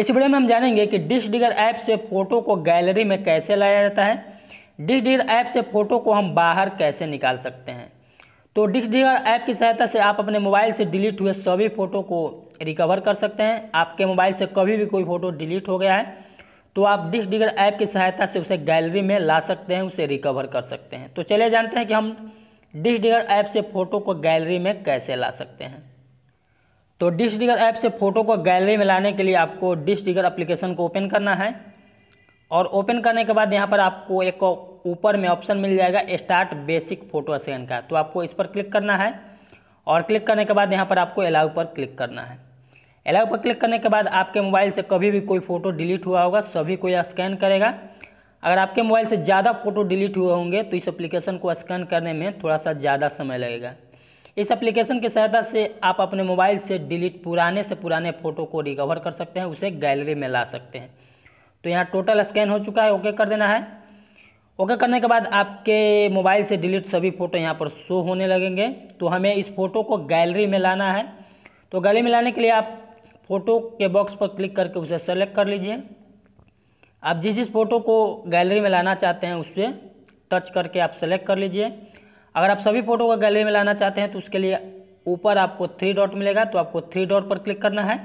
इस वीडियो में हम जानेंगे कि डिश डिगर ऐप से फ़ोटो को गैलरी में कैसे लाया जाता है डिश डिगर ऐप से फ़ोटो को हम बाहर कैसे निकाल सकते हैं तो डिश डिगर ऐप की सहायता से आप अपने मोबाइल से डिलीट हुए सभी फ़ोटो को रिकवर कर सकते हैं आपके मोबाइल से कभी भी कोई फ़ोटो डिलीट हो गया है तो आप डिश डिगर ऐप की सहायता से उसे गैलरी में ला सकते हैं उसे रिकवर कर सकते हैं तो चलिए जानते हैं कि हम डिश डिगर ऐप से फ़ोटो को गैलरी में कैसे ला सकते हैं तो डिश डिगर ऐप से फ़ोटो को गैलरी में लाने के लिए आपको डिश डिगर अप्लीकेशन को ओपन करना है और ओपन करने के बाद यहाँ पर आपको एक ऊपर में ऑप्शन मिल जाएगा स्टार्ट बेसिक फ़ोटो स्कैन का तो आपको इस पर क्लिक करना है और क्लिक करने के बाद यहाँ पर आपको अलाउ पर क्लिक करना है अलाउ पर क्लिक करने के बाद आपके मोबाइल से कभी भी कोई फ़ोटो डिलीट हुआ होगा सभी को यह स्कैन करेगा अगर आपके मोबाइल से ज़्यादा फ़ोटो डिलीट हुए होंगे तो इस एप्लीकेशन को स्कैन करने में थोड़ा सा ज़्यादा समय लगेगा इस एप्लीकेशन की सहायता से आप अपने मोबाइल से डिलीट पुराने से पुराने फ़ोटो को रिकवर कर सकते हैं उसे गैलरी में ला सकते हैं तो यहाँ टोटल स्कैन हो चुका है ओके कर देना है ओके करने के बाद आपके मोबाइल से डिलीट सभी फ़ोटो यहाँ पर शो होने लगेंगे तो हमें इस फ़ोटो को गैलरी में लाना है तो गैलरी में लाने के लिए आप फ़ोटो के बॉक्स पर क्लिक करके उसे सेलेक्ट कर लीजिए आप जिस जिस फ़ोटो को गैलरी में लाना चाहते हैं उस पर टच करके आप सेलेक्ट कर लीजिए अगर आप सभी फ़ोटो को गैलरी में लाना चाहते हैं तो उसके लिए ऊपर आपको थ्री डॉट मिलेगा तो आपको थ्री डॉट पर क्लिक करना है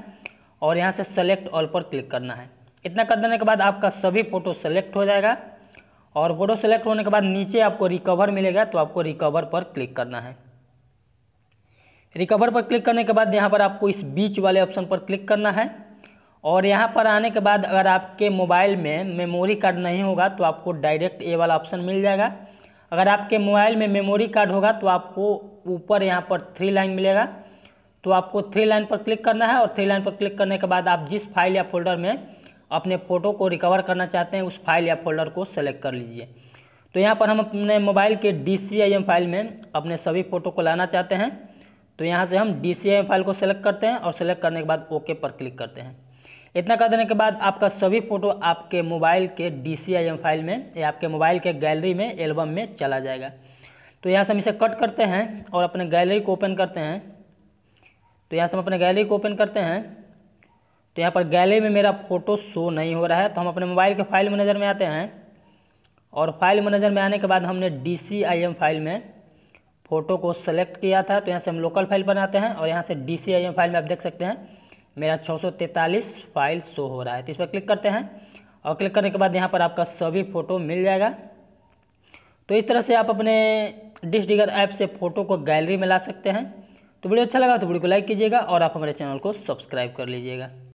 और यहाँ से सेलेक्ट ऑल पर क्लिक करना है इतना कर देने के बाद आपका सभी फ़ोटो सेलेक्ट हो जाएगा और फ़ोटो सेलेक्ट होने के बाद नीचे आपको रिकवर मिलेगा तो आपको रिकवर पर क्लिक करना है रिकवर पर क्लिक करने के बाद यहाँ पर आपको इस बीच वाले ऑप्शन पर क्लिक करना है और यहाँ पर आने के बाद अगर आपके मोबाइल में मेमोरी कार्ड नहीं होगा तो आपको डायरेक्ट ए वाला ऑप्शन मिल जाएगा अगर आपके मोबाइल में मेमोरी कार्ड होगा तो आपको ऊपर यहाँ पर थ्री लाइन मिलेगा तो आपको थ्री लाइन पर क्लिक करना है और थ्री लाइन पर क्लिक करने के बाद आप जिस फाइल या फोल्डर में अपने फ़ोटो को रिकवर करना चाहते हैं उस फाइल या फोल्डर को सेलेक्ट कर लीजिए तो यहाँ पर हम अपने मोबाइल के डी फाइल में अपने सभी फ़ोटो को लाना चाहते हैं तो यहाँ से हम डी फाइल को सेलेक्ट करते हैं और सेलेक्ट करने के बाद ओके पर क्लिक करते हैं इतना कर देने के बाद आपका सभी फ़ोटो आपके मोबाइल के डी सी फाइल में या आपके मोबाइल के गैलरी में एल्बम में चला जाएगा तो यहाँ से हम इसे कट करते हैं और अपने गैलरी को ओपन करते हैं तो यहाँ से हम अपने गैलरी को ओपन करते हैं तो यहाँ पर गैलरी में मेरा फ़ोटो शो नहीं हो रहा है तो हम अपने मोबाइल के फाइल मैनेजर में आते हैं और फाइल मैनेजर में आने के बाद हमने डी सी फाइल में फ़ोटो को सेलेक्ट किया था तो यहाँ से हम लोकल फाइल बनाते हैं और यहाँ से डी सी फाइल में आप देख सकते हैं मेरा छः फाइल शो हो रहा है तो इस पर क्लिक करते हैं और क्लिक करने के बाद यहाँ पर आपका सभी फ़ोटो मिल जाएगा तो इस तरह से आप अपने डिश डिगर ऐप से फ़ोटो को गैलरी में ला सकते हैं तो वीडियो अच्छा लगा तो वीडियो को लाइक कीजिएगा और आप हमारे चैनल को सब्सक्राइब कर लीजिएगा